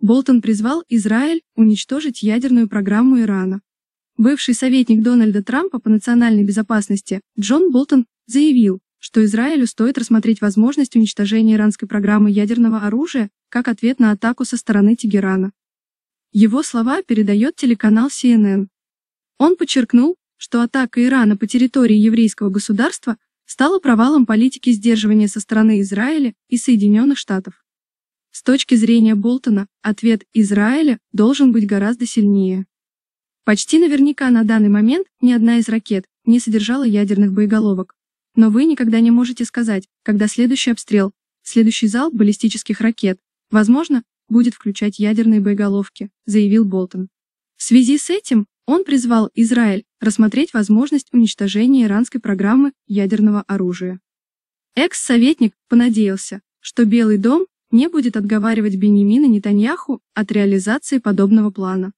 Болтон призвал Израиль уничтожить ядерную программу Ирана. Бывший советник Дональда Трампа по национальной безопасности Джон Болтон заявил, что Израилю стоит рассмотреть возможность уничтожения иранской программы ядерного оружия как ответ на атаку со стороны Тегерана. Его слова передает телеканал CNN. Он подчеркнул, что атака Ирана по территории еврейского государства стала провалом политики сдерживания со стороны Израиля и Соединенных Штатов. С точки зрения Болтона, ответ Израиля должен быть гораздо сильнее. Почти наверняка на данный момент ни одна из ракет не содержала ядерных боеголовок. Но вы никогда не можете сказать, когда следующий обстрел, следующий залп баллистических ракет, возможно, будет включать ядерные боеголовки, заявил Болтон. В связи с этим он призвал Израиль рассмотреть возможность уничтожения иранской программы ядерного оружия. Экс-советник понадеялся, что Белый дом не будет отговаривать Бенемина Нетаньяху от реализации подобного плана.